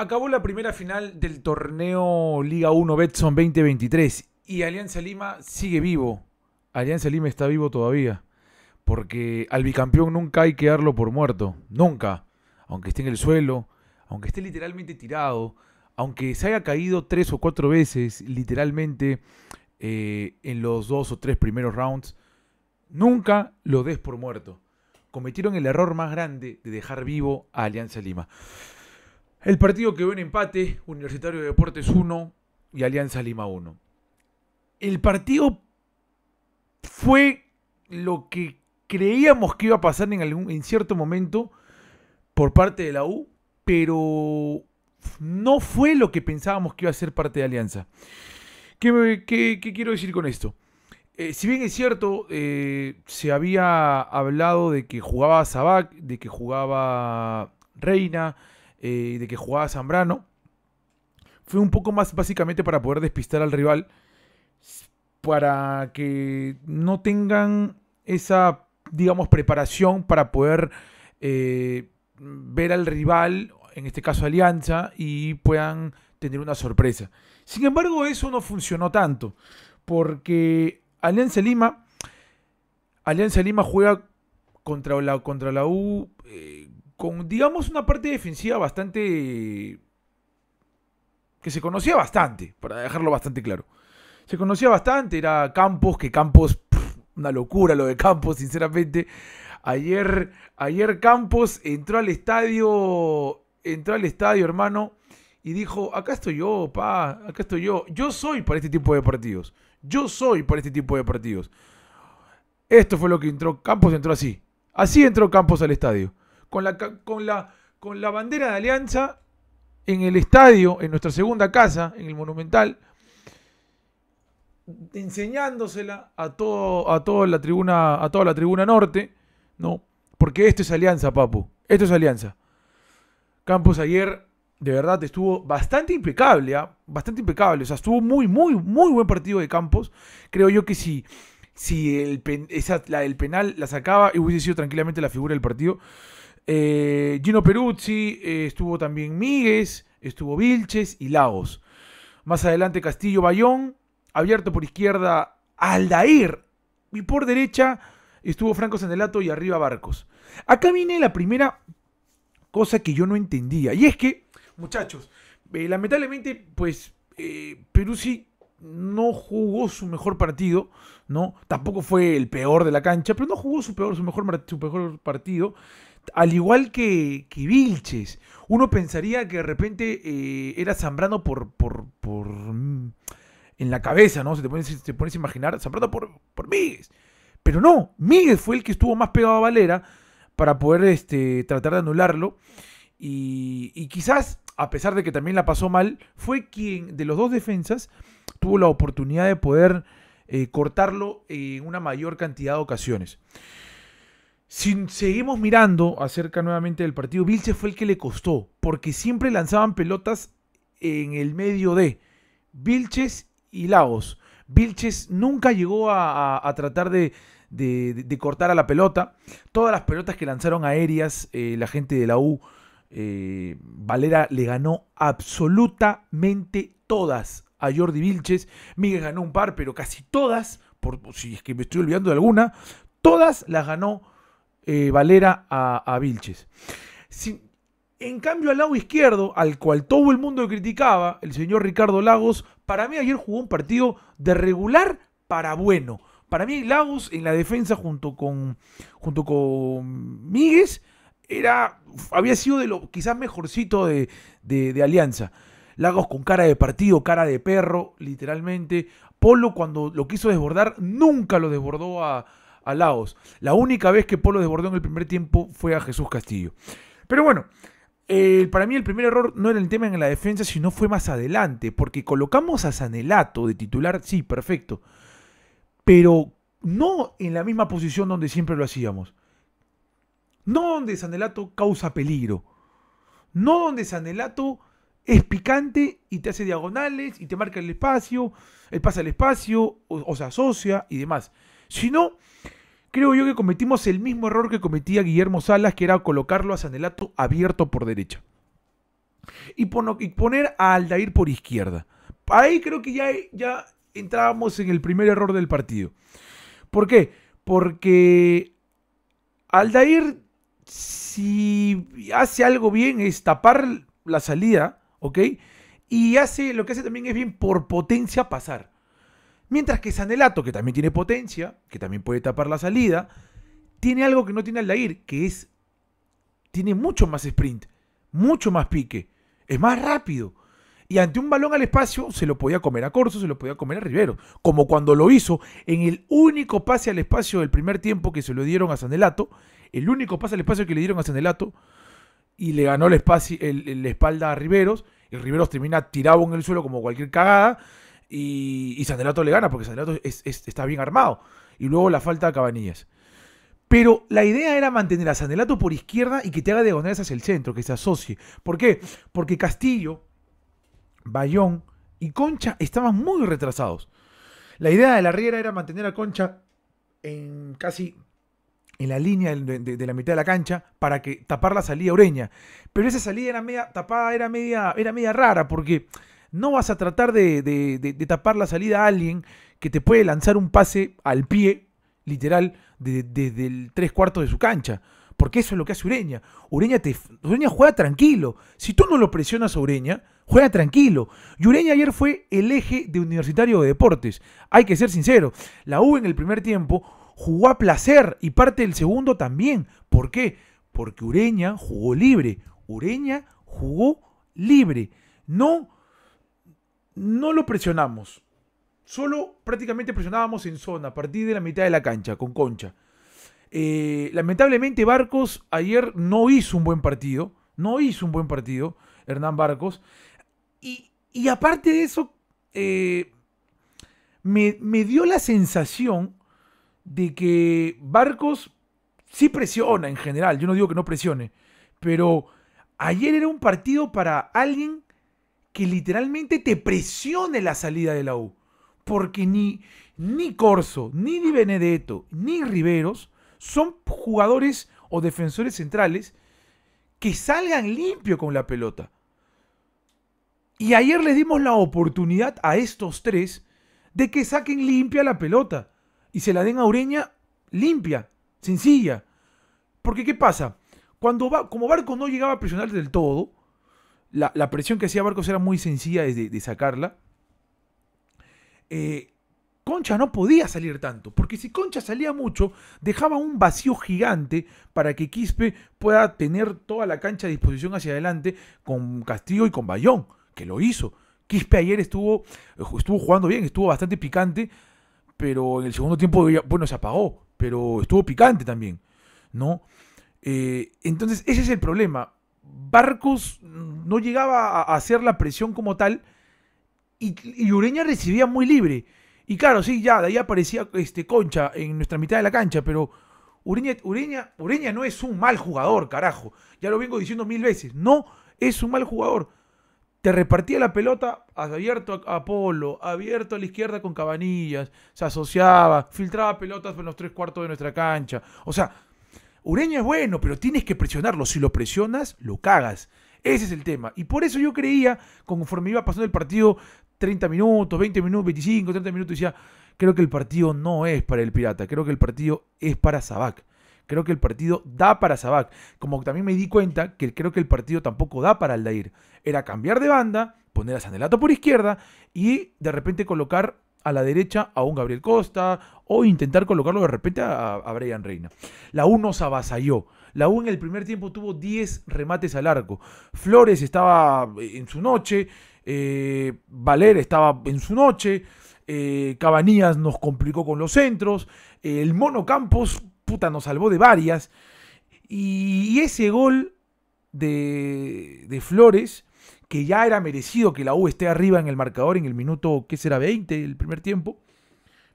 Acabó la primera final del torneo Liga 1 Betson 2023 y Alianza Lima sigue vivo. Alianza Lima está vivo todavía. Porque al bicampeón nunca hay que darlo por muerto. Nunca. Aunque esté en el suelo, aunque esté literalmente tirado, aunque se haya caído tres o cuatro veces, literalmente, eh, en los dos o tres primeros rounds, nunca lo des por muerto. Cometieron el error más grande de dejar vivo a Alianza Lima. El partido que quedó en empate, Universitario de Deportes 1 y Alianza Lima 1. El partido fue lo que creíamos que iba a pasar en, algún, en cierto momento por parte de la U, pero no fue lo que pensábamos que iba a ser parte de Alianza. ¿Qué, quiero decir con esto? Eh, si bien es cierto, eh, se había hablado de que jugaba Sabac, de que jugaba Reina, eh, de que jugaba Zambrano, fue un poco más básicamente para poder despistar al rival, para que no tengan esa, digamos, preparación para poder eh, ver al rival, en este caso Alianza, y puedan tener una sorpresa. Sin embargo, eso no funcionó tanto, porque Alianza Lima, Alianza Lima juega contra la, contra la U eh, con, digamos, una parte defensiva bastante... que se conocía bastante, para dejarlo bastante claro. Se conocía bastante, era Campos, que Campos, una locura lo de Campos, sinceramente. Ayer, ayer Campos entró al estadio, entró al estadio, hermano, y dijo, acá estoy yo, pa, acá estoy yo. Yo soy para este tipo de partidos. Yo soy para este tipo de partidos. Esto fue lo que entró. Campos entró así. Así entró Campos al estadio con la, con la, con la bandera de Alianza en el estadio, en nuestra segunda casa, en el Monumental, enseñándosela a, todo, a, toda la tribuna, a toda la tribuna norte, ¿no? Porque esto es alianza, papu. Esto es alianza. Campos ayer, de verdad, estuvo bastante impecable, ¿ah? Bastante impecable. O sea, estuvo muy, muy, muy buen partido de Campos. Creo yo que si, si el la penal la sacaba, Y hubiese sido tranquilamente la figura del partido. Eh, Gino Peruzzi, eh, estuvo también Míguez, estuvo Vilches y Lagos. Más adelante Castillo Bayón, abierto por izquierda Aldair y por derecha estuvo Franco Sandelato y arriba Barcos. Acá viene la primera cosa que yo no entendía y es que, muchachos, eh, lamentablemente pues Peruzzi no jugó su mejor partido, ¿no? Tampoco fue el peor de la cancha, pero no jugó su peor, su mejor, su mejor partido al igual que, que Vilches, uno pensaría que de repente eh, era Zambrano por, por, por mm, en la cabeza, ¿no? Se te, pones, te a imaginar Zambrano por, por Míguez. Pero no, Míguez fue el que estuvo más pegado a Valera para poder este, tratar de anularlo. Y, y, quizás, a pesar de que también la pasó mal, fue quien de los dos defensas tuvo la oportunidad de poder eh, cortarlo en una mayor cantidad de ocasiones. Si seguimos mirando acerca nuevamente del partido, Vilches fue el que le costó, porque siempre lanzaban pelotas en el medio de Vilches y Lagos. Vilches nunca llegó a, tratar de, cortar a la pelota. Todas las pelotas que lanzaron aéreas, eh, la gente de la U, eh, Valera le ganó absolutamente todas a Jordi Vilches. Miguel ganó un par, pero casi todas, por, si es que me estoy olvidando de alguna, todas las ganó eh, Valera a, Vilches. en cambio, al lado izquierdo, al cual todo el mundo criticaba, el señor Ricardo Lagos, para mí ayer jugó un partido de regular para bueno. Para mí Lagos en la defensa junto con, junto con Míguez era, había sido de lo quizás mejorcito de, de Alianza. Lagos con cara de partido, cara de perro, literalmente. Polo cuando lo quiso desbordar, nunca lo desbordó a, la única vez que Polo desbordó en el primer tiempo fue a Jesús Castillo. Pero bueno, eh, para mí el primer error no era el tema en la defensa, sino fue más adelante, porque colocamos a Sanelato de titular, sí, perfecto, pero no en la misma posición donde siempre lo hacíamos. No donde Sanelato causa peligro. No donde Sanelato es picante y te hace diagonales y te marca el espacio, el pasa el espacio o se asocia y demás. Sino Creo yo que cometimos el mismo error que cometía Guillermo Salas, que era colocarlo a Sanelato abierto por derecha. Y, poner a Aldair por izquierda. Ahí creo que ya, ya entrábamos en el primer error del partido. ¿Por qué? Porque Aldair, si hace algo bien, es tapar la salida, ¿ok? Y hace, lo que hace también es bien por potencia pasar. Mientras que Sanelato, que también tiene potencia, que también puede tapar la salida, tiene algo que no tiene Aldair, que es. Tiene mucho más sprint, mucho más pique, es más rápido. Y ante un balón al espacio se lo podía comer a Corso, se lo podía comer a Rivero. Como cuando lo hizo en el único pase al espacio del primer tiempo que se lo dieron a Sanelato, el único pase al espacio que le dieron a Sanelato, y le ganó el la espalda a Riveros. Y Riveros termina tirado en el suelo como cualquier cagada. Y, Sandelato le gana porque Sandelato está bien armado. Y luego la falta de Cabanillas. Pero la idea era mantener a Sandelato por izquierda y que te haga diagonales hacia el centro, que se asocie. ¿Por qué? Porque Castillo, Bayón y Concha estaban muy retrasados. La idea de la Riera era mantener a Concha en casi en la línea de, la mitad de la cancha para que tapar la salida Ureña. Pero esa salida era media tapada, era media, era media rara porque no vas a tratar de, tapar la salida a alguien que te puede lanzar un pase al pie, literal, desde el tres cuartos de su cancha. Porque eso es lo que hace Ureña. Ureña, te, Ureña juega tranquilo. Si tú no lo presionas a Ureña, juega tranquilo. Y Ureña ayer fue el eje de Universitario de Deportes. Hay que ser sincero. La U en el primer tiempo jugó a placer y parte del segundo también. ¿Por qué? Porque Ureña jugó libre. Ureña jugó libre. No no lo presionamos. Solo prácticamente presionábamos en zona, a partir de la mitad de la cancha, con concha. Eh, lamentablemente Barcos ayer no hizo un buen partido. No hizo un buen partido, Hernán Barcos. Y, y aparte de eso, eh, me, me dio la sensación de que Barcos sí presiona en general. Yo no digo que no presione. Pero ayer era un partido para alguien que literalmente te presione la salida de la U. Porque ni, ni Corso, ni Di Benedetto, ni Riveros son jugadores o defensores centrales que salgan limpio con la pelota. Y ayer le dimos la oportunidad a estos tres de que saquen limpia la pelota y se la den a Ureña limpia, sencilla. Porque ¿qué pasa? Cuando va, como Barco no llegaba a presionar del todo, la, presión que hacía Barcos era muy sencilla de, de sacarla. Eh, Concha no podía salir tanto, porque si Concha salía mucho, dejaba un vacío gigante para que Quispe pueda tener toda la cancha a disposición hacia adelante con Castillo y con Bayón, que lo hizo. Quispe ayer estuvo, eh, estuvo jugando bien, estuvo bastante picante, pero en el segundo tiempo, bueno, se apagó, pero estuvo picante también, ¿no? Eh, entonces, ese es el problema. Barcos no llegaba a hacer la presión como tal y, Ureña recibía muy libre. Y claro, sí, ya, de ahí aparecía este, Concha en nuestra mitad de la cancha, pero Ureña, Ureña, Ureña no es un mal jugador, carajo. Ya lo vengo diciendo mil veces, no es un mal jugador. Te repartía la pelota abierto a Polo, abierto a la izquierda con cabanillas, se asociaba, filtraba pelotas en los tres cuartos de nuestra cancha. O sea, Ureña es bueno, pero tienes que presionarlo. Si lo presionas, lo cagas. Ese es el tema. Y por eso yo creía, conforme iba pasando el partido, 30 minutos, 20 minutos, 25, 30 minutos, decía, creo que el partido no es para el Pirata, creo que el partido es para Sabac. Creo que el partido da para Sabac. Como también me di cuenta que creo que el partido tampoco da para Aldair. Era cambiar de banda, poner a Sanelato por izquierda y de repente colocar a la derecha a un Gabriel Costa o intentar colocarlo de repente a, Brian Reina. La U nos avasalló. La U en el primer tiempo tuvo 10 remates al arco. Flores estaba en su noche, eh, Valer estaba en su noche, eh, Cabanías nos complicó con los centros, el Mono Campos, puta, nos salvó de varias. Y ese gol de, de Flores que ya era merecido que la U esté arriba en el marcador en el minuto, ¿qué será? 20, el primer tiempo,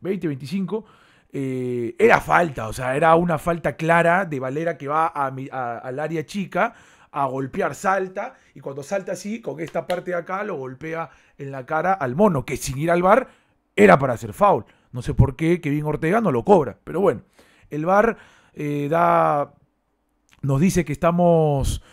20, 25, eh, era falta, o sea, era una falta clara de Valera que va al área chica a golpear, salta, y cuando salta así, con esta parte de acá, lo golpea en la cara al mono, que sin ir al bar era para hacer foul. No sé por qué Kevin Ortega no lo cobra, pero bueno, el bar eh, da, nos dice que estamos,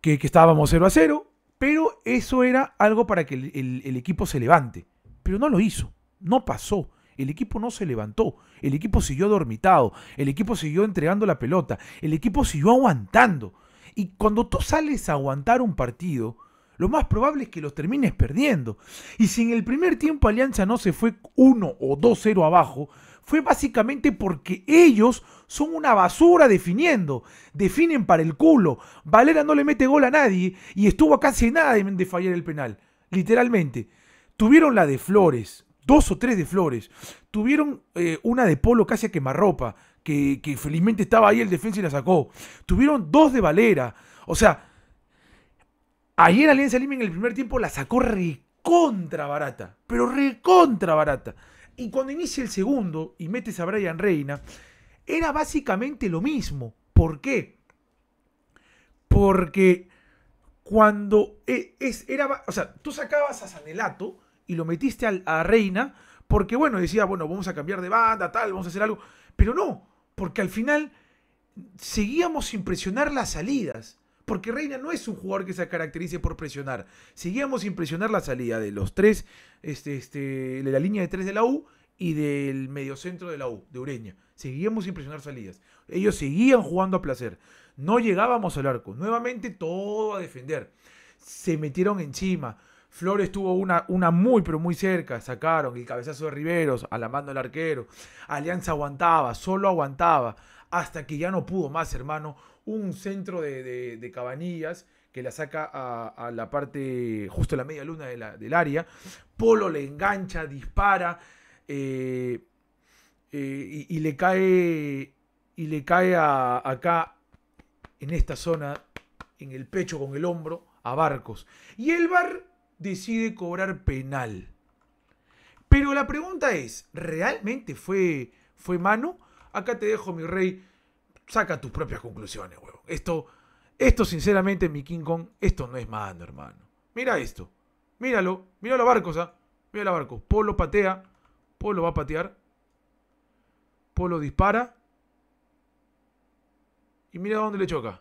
que, que estábamos 0 a 0, pero eso era algo para que el, equipo se levante. Pero no lo hizo, no pasó. El equipo no se levantó, el equipo siguió dormitado, el equipo siguió entregando la pelota, el equipo siguió aguantando. Y cuando tú sales a aguantar un partido, lo más probable es que los termines perdiendo. Y si en el primer tiempo Alianza no se fue 1 o 2-0 abajo, fue básicamente porque ellos son una basura definiendo. Definen para el culo. Valera no le mete gol a nadie y estuvo casi nada de, fallar el penal. Literalmente. Tuvieron la de Flores, dos o tres de Flores. Tuvieron eh, una de Polo casi a quemarropa, que, felizmente estaba ahí el defensa y la sacó. Tuvieron dos de Valera. O sea, en Alianza Lima en el primer tiempo la sacó recontra barata, pero recontra barata. Y cuando inicia el segundo y metes a Brian Reina, era básicamente lo mismo. ¿Por qué? Porque cuando e, es, era, o sea, tú sacabas a Sanelato y lo metiste a, a Reina porque, bueno, decía, bueno, vamos a cambiar de banda, tal, vamos a hacer algo. Pero no, porque al final seguíamos sin presionar las salidas. Porque Reina no es un jugador que se caracterice por presionar. Seguíamos sin presionar la salida de los tres, este, este, de la línea de tres de la U y del mediocentro de la U, de Ureña. Seguíamos sin presionar salidas. Ellos seguían jugando a placer. No llegábamos al arco. Nuevamente todo a defender. Se metieron encima. Flores tuvo una, una muy, pero muy cerca. Sacaron el cabezazo de Riveros, a la mano del arquero. Alianza aguantaba, solo aguantaba. Hasta que ya no pudo más, hermano un centro de, cabanillas que la saca a, la parte, justo a la media luna del área. Polo le engancha, dispara eh, eh, y, le cae, y le cae acá en esta zona, en el pecho con el hombro, a Barcos. Y el bar decide cobrar penal. Pero la pregunta es, ¿realmente fue, fue mano? Acá te dejo, mi rey, saca tus propias conclusiones, huevón. Esto, esto sinceramente, mi King Kong, esto no es mando, hermano. Mira esto. Míralo. Mira los barcos, ¿ah? Mira los barcos. Polo patea. Polo va a patear. Polo dispara. Y mira dónde le choca.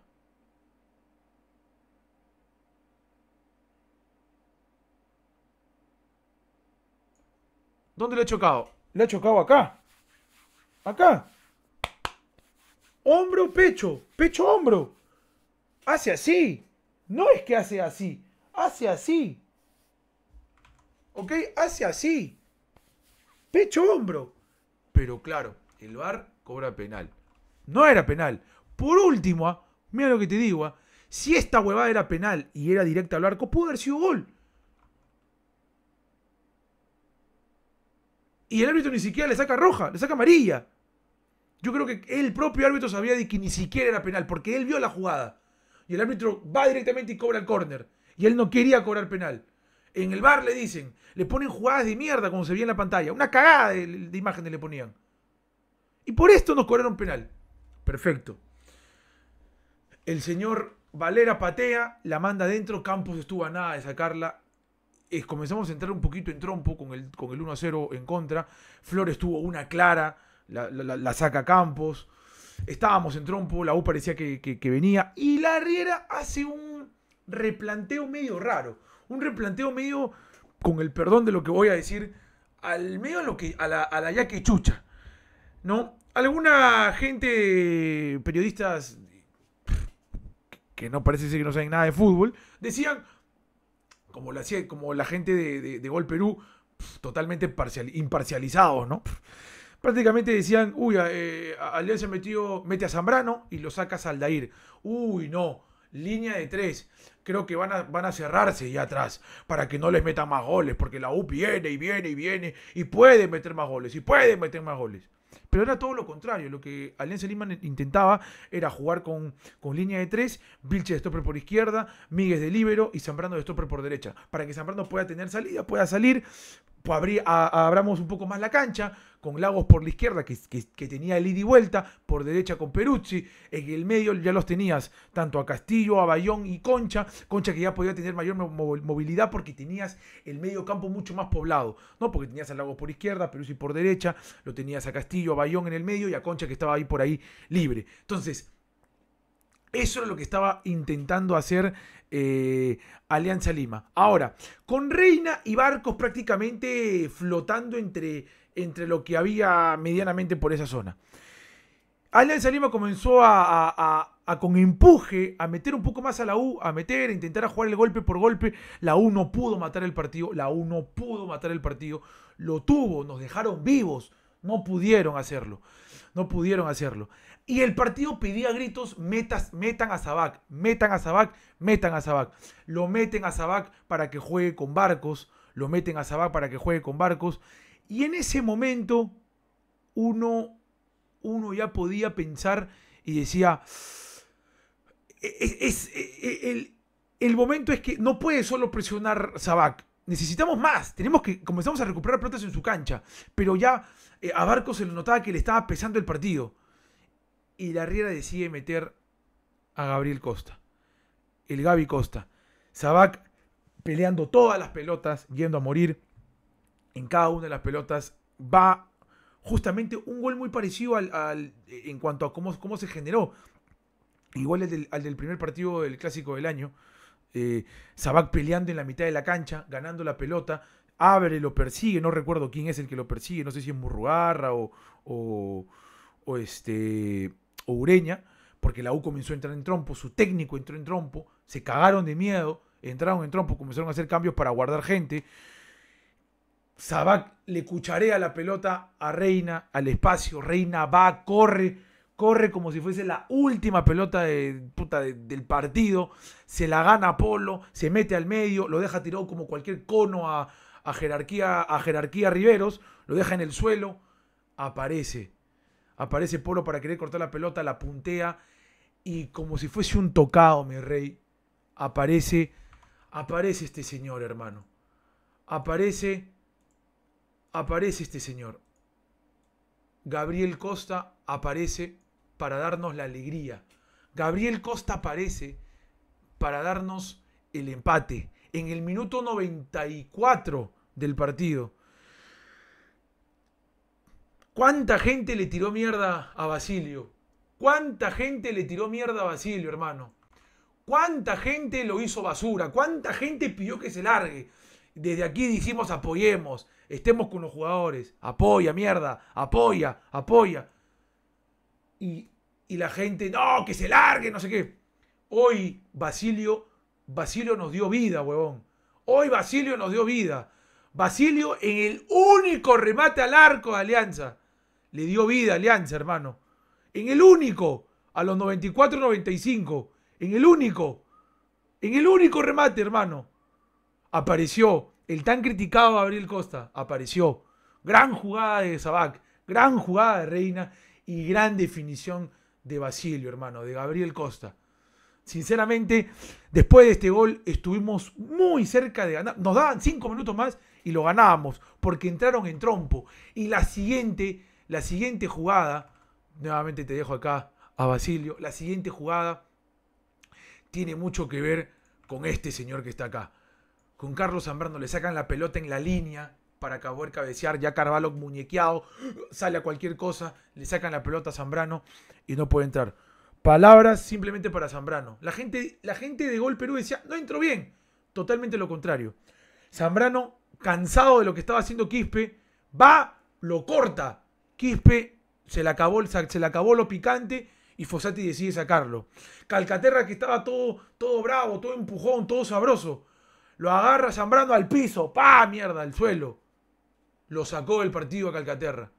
¿Dónde le ha chocado? Le ha chocado acá. Acá hombro, pecho, pecho, hombro. Hace así. No es que hace así. Hace así. ¿Ok? Hace así. Pecho, hombro. Pero claro, el VAR cobra penal. No era penal. Por último, ah, mira lo que te digo. Ah, si esta huevada era penal y era directa al arco, pudo haber sido gol. Y el árbitro ni siquiera le saca roja, le saca amarilla. Yo creo que el propio árbitro sabía de que ni siquiera era penal, porque él vio la jugada. Y el árbitro va directamente y cobra el córner. Y él no quería cobrar penal. En el bar le dicen, le ponen jugadas de mierda como se veía en la pantalla. Una cagada de, imágenes le ponían. Y por esto nos cobraron penal. Perfecto. El señor Valera patea, la manda adentro. Campos estuvo a nada de sacarla. Eh, comenzamos a entrar un poquito en trompo con el, con el 1-0 en contra. Flores tuvo una clara la, saca Campos. Estábamos en trompo, la U parecía que, venía. Y la Riera hace un replanteo medio raro. Un replanteo medio, con el perdón de lo que voy a decir, al medio a, lo que, a, la, ya que chucha. ¿No? Alguna gente, periodistas que no parece ser que no saben nada de fútbol, decían, como, la, como la gente de, Gol Perú, totalmente imparcializados, ¿no? prácticamente decían, uy, eh, Alianza metió, mete a Zambrano y lo saca a Dair. Uy, no, línea de tres. Creo que van a, van a cerrarse ya atrás para que no les metan más goles, porque la U viene y viene y viene y puede meter más goles y puede meter más goles. Pero era todo lo contrario. Lo que Alianza Lima intentaba era jugar con, con línea de tres, Vilche de stopper por izquierda, Miguel de libero y Zambrano de stopper por derecha. Para que Zambrano pueda tener salida, pueda salir, pues abramos un poco más la cancha, con Lagos por la izquierda, que, que, tenía el ida y vuelta, por derecha con Peruzzi, en el medio ya los tenías, tanto a Castillo, a Bayón y Concha, Concha que ya podía tener mayor movilidad porque tenías el medio campo mucho más poblado, ¿no? Porque tenías a Lagos por izquierda, Peruzzi por derecha, lo tenías a Castillo, a Bayón en el medio y a Concha que estaba ahí por ahí libre. Entonces, eso era lo que estaba intentando hacer eh, Alianza Lima. Ahora, con Reina y Barcos prácticamente flotando entre, entre lo que había medianamente por esa zona. Alianza Lima comenzó con empuje a meter un poco más a la U, a meter, a intentar jugar el golpe por golpe. La U no pudo matar el partido, la U no pudo matar el partido. Lo tuvo, nos dejaron vivos, no pudieron hacerlo, no pudieron hacerlo. Y el partido pedía gritos, metas, metan a Sabac, metan a Sabac, metan a Sabac. Lo meten a Sabac para que juegue con barcos, lo meten a Sabac para que juegue con barcos. Y en ese momento uno, ya podía pensar y decía, e, e, es, e, el, momento es que no puede solo presionar Sabac. Necesitamos más, tenemos que comenzamos a recuperar pelotas en su cancha, pero ya eh, a Barcos se le notaba que le estaba pesando el partido y la Riera decide meter a Gabriel Costa, el Gaby Costa. Sabac peleando todas las pelotas, yendo a morir en cada una de las pelotas, va justamente un gol muy parecido al, en cuanto a cómo, cómo se generó. Igual al del, primer partido del clásico del año. Eh, Sabac peleando en la mitad de la cancha, ganando la pelota. Abre, lo persigue, no recuerdo quién es el que lo persigue, no sé si es Murrugarra o, o, o este o Ureña, porque la U comenzó a entrar en trompo, su técnico entró en trompo, se cagaron de miedo, entraron en trompo, comenzaron a hacer cambios para guardar gente. Sabac le cucharea la pelota a Reina al espacio, Reina va, corre, corre como si fuese la última pelota de, del partido, se la gana Polo, se mete al medio, lo deja tirado como cualquier cono a, a jerarquía, a jerarquía Riveros, lo deja en el suelo, aparece Aparece Polo para querer cortar la pelota, la puntea y como si fuese un tocado, mi rey, aparece, aparece este señor, hermano. Aparece, aparece este señor. Gabriel Costa aparece para darnos la alegría. Gabriel Costa aparece para darnos el empate en el minuto 94 del partido. ¿Cuánta gente le tiró mierda a Basilio? ¿Cuánta gente le tiró mierda a Basilio, hermano? ¿Cuánta gente lo hizo basura? ¿Cuánta gente pidió que se largue? Desde aquí decimos, apoyemos, estemos con los jugadores, apoya, mierda, apoya, apoya. Y, y la gente, no, que se largue, no sé qué. Hoy Basilio, Basilio nos dio vida, huevón. Hoy Basilio nos dio vida. Basilio en el único remate al arco de Alianza le dio vida a Alianza, hermano. En el único, a los 94-95, en el único, en el único remate, hermano, apareció el tan criticado Gabriel Costa, apareció. Gran jugada de Sabac, gran jugada de Reina y gran definición de Basilio, hermano, de Gabriel Costa. Sinceramente, después de este gol estuvimos muy cerca de ganar. Nos daban cinco minutos más y lo ganábamos porque entraron en trompo. Y la siguiente la siguiente jugada, nuevamente te dejo acá a Basilio, la siguiente jugada tiene mucho que ver con este señor que está acá. Con Carlos Zambrano le sacan la pelota en la línea para acabar cabecear, ya Carvalho muñequeado, sale a cualquier cosa, le sacan la pelota a Zambrano y no puede entrar. Palabras simplemente para Zambrano. La gente, la gente de Gol Perú decía, no entró bien. Totalmente lo contrario. Zambrano, cansado de lo que estaba haciendo Quispe, va, lo corta, Quispe se le acabó, se acabó lo picante y Fossati decide sacarlo. Calcaterra que estaba todo, todo bravo, todo empujón, todo sabroso. Lo agarra Zambrano al piso, pa, mierda, al suelo. Lo sacó del partido a Calcaterra.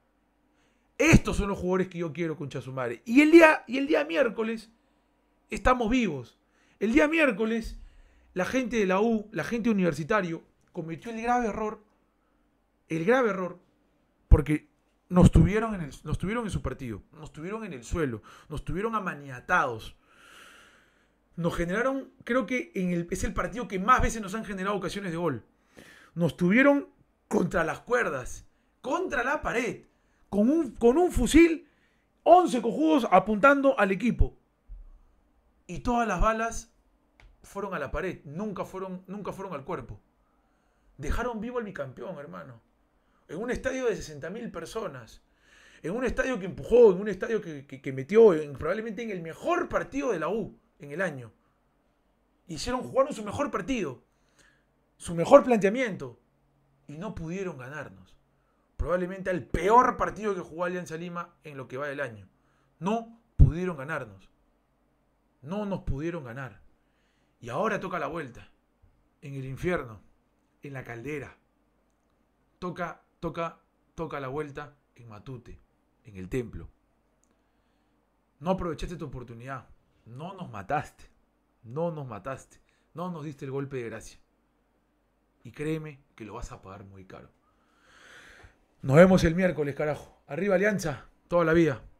Estos son los jugadores que yo quiero con Chazumare. Y el día, y el día miércoles estamos vivos. El día miércoles la gente de la U, la gente universitario, cometió el grave error, el grave error, porque nos tuvieron, en nos en su partido, nos tuvieron en el suelo, nos tuvieron amaniatados. Nos generaron, creo que en el, es el partido que más veces nos han generado ocasiones de gol. Nos tuvieron contra las cuerdas, contra la pared, con un, con un fusil, 11 cojudos apuntando al equipo. Y todas las balas fueron a la pared, nunca fueron, nunca fueron al cuerpo. Dejaron vivo al bicampeón, hermano en un estadio de 60.000 personas, en un estadio que empujó, en un estadio que, metió, probablemente en el mejor partido de la U en el año. Hicieron, jugaron su mejor partido, su mejor planteamiento, y no pudieron ganarnos. Probablemente al peor partido que jugó Alianza Lima en lo que va del año. No pudieron ganarnos. No nos pudieron ganar. Y ahora toca la vuelta. En el infierno. En la caldera. Toca toca, la vuelta en Matute, en el templo. No aprovechaste tu oportunidad. No nos mataste. No nos mataste. No nos diste el golpe de gracia. Y créeme que lo vas a pagar muy caro. Nos vemos el miércoles, carajo. Arriba Alianza, toda la vida.